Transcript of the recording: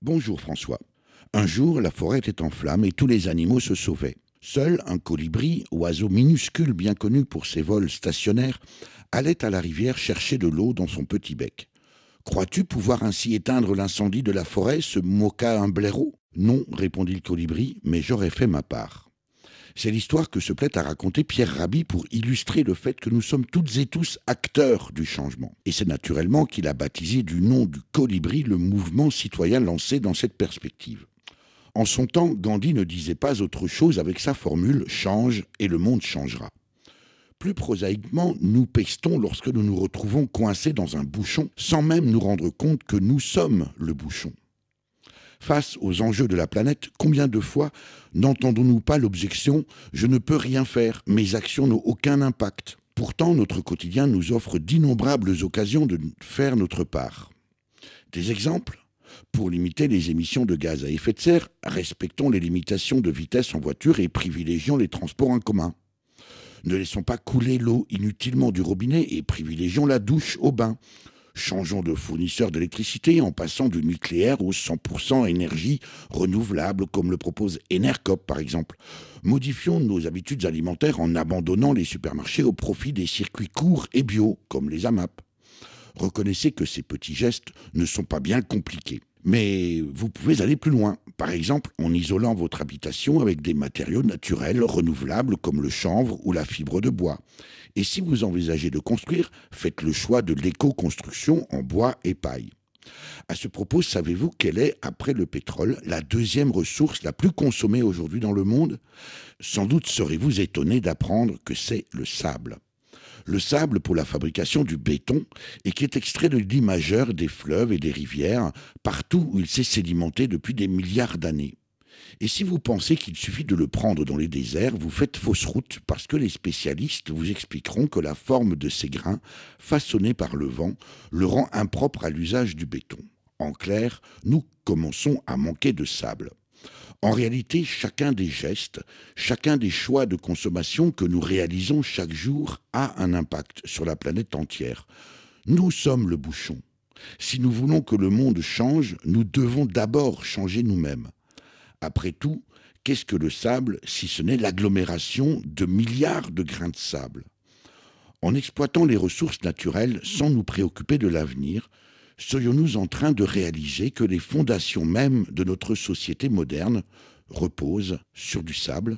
Bonjour François. Un jour, la forêt était en flammes et tous les animaux se sauvaient. Seul un colibri, oiseau minuscule bien connu pour ses vols stationnaires, allait à la rivière chercher de l'eau dans son petit bec. Crois-tu pouvoir ainsi éteindre l'incendie de la forêt se moqua un blaireau. Non, répondit le colibri, mais j'aurais fait ma part. C'est l'histoire que se plaît à raconter Pierre Rabhi pour illustrer le fait que nous sommes toutes et tous acteurs du changement. Et c'est naturellement qu'il a baptisé du nom du colibri le mouvement citoyen lancé dans cette perspective. En son temps, Gandhi ne disait pas autre chose avec sa formule Change et le monde changera. Plus prosaïquement, nous pestons lorsque nous nous retrouvons coincés dans un bouchon sans même nous rendre compte que nous sommes le bouchon. Face aux enjeux de la planète, combien de fois n'entendons-nous pas l'objection ⁇ Je ne peux rien faire, mes actions n'ont aucun impact ⁇ Pourtant, notre quotidien nous offre d'innombrables occasions de faire notre part. Des exemples pour limiter les émissions de gaz à effet de serre, respectons les limitations de vitesse en voiture et privilégions les transports en commun. Ne laissons pas couler l'eau inutilement du robinet et privilégions la douche au bain. Changeons de fournisseur d'électricité en passant du nucléaire au 100% énergie renouvelable, comme le propose Enercop par exemple. Modifions nos habitudes alimentaires en abandonnant les supermarchés au profit des circuits courts et bio, comme les AMAP. Reconnaissez que ces petits gestes ne sont pas bien compliqués. Mais vous pouvez aller plus loin. Par exemple, en isolant votre habitation avec des matériaux naturels renouvelables comme le chanvre ou la fibre de bois. Et si vous envisagez de construire, faites le choix de l'éco-construction en bois et paille. À ce propos, savez-vous quelle est, après le pétrole, la deuxième ressource la plus consommée aujourd'hui dans le monde Sans doute serez-vous étonné d'apprendre que c'est le sable le sable pour la fabrication du béton et qui est extrait de lits majeure des fleuves et des rivières, partout où il s'est sédimenté depuis des milliards d'années. Et si vous pensez qu'il suffit de le prendre dans les déserts, vous faites fausse route parce que les spécialistes vous expliqueront que la forme de ces grains, façonnés par le vent, le rend impropre à l'usage du béton. En clair, nous commençons à manquer de sable. En réalité, chacun des gestes, chacun des choix de consommation que nous réalisons chaque jour a un impact sur la planète entière. Nous sommes le bouchon. Si nous voulons que le monde change, nous devons d'abord changer nous-mêmes. Après tout, qu'est-ce que le sable si ce n'est l'agglomération de milliards de grains de sable En exploitant les ressources naturelles sans nous préoccuper de l'avenir, soyons nous en train de réaliser que les fondations mêmes de notre société moderne reposent sur du sable